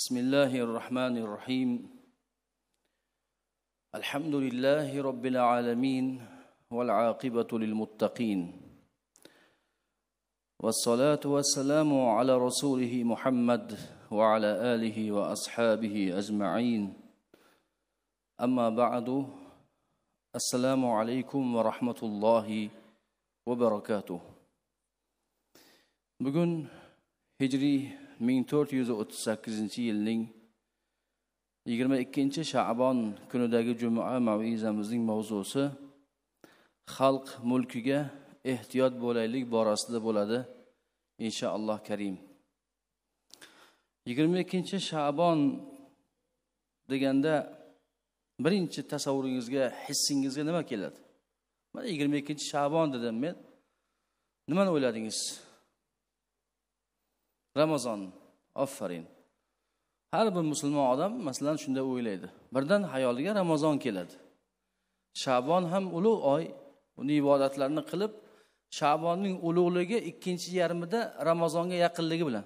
بسم الله الرحمن الرحيم الحمد لله رب العالمين والعاقبة للمتقين والصلاة والسلام على رسوله محمد وعلى آله وأصحابه أجمعين أما بعد السلام عليكم ورحمة الله وبركاته بقول هجري ming to'rt yuz o'ttiz sakkizinchi yilning yigirma ikkinchi shabon kunidagi juma mavizamizning mavzusi xalq mulkiga ehtiyot bo'laylik borasida bo'ladi inshaalloh karim yigirma ikkinchi shabon deganda birinchi tasavvuringizga hissingizga nima keladi mana yigirma ikkinchi shabon dedim men nimani o'yladingiz ramazon offarin har bir musulmon odam masalan shunday o'ylaydi birdan hayoliga ramazon keladi shabon ham ulug' oy uni ibodatlarni qilib shabonning ulug'ligi ikkinchi yarmida ramazonga yaqinligi bilan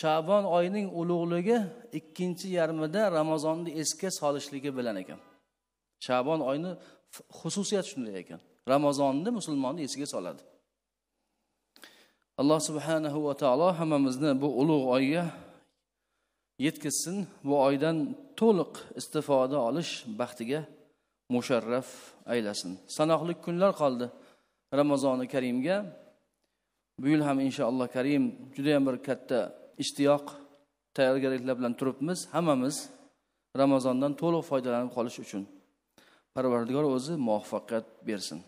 shabon oyining ulug'ligi ikkinchi yarmida ramazonni esga solishligi bilan ekan shabon oyini xususiyati shunday ekan ramazonni musulmonni esiga soladi alloh subhanahu va taolo hammamizni bu ulug' oyga yetkazsin bu oydan to'liq istifoda olish baxtiga musharraf aylasin sanoqli kunlar qoldi ramazoni karimga bu yil ham inshaalloh karim judayam bir katta ishtiyoq tayyorgarliklar bilan turibmiz hammamiz ramazondan to'liq foydalanib qolish uchun parvardigor o'zi muvaffaqiyat bersin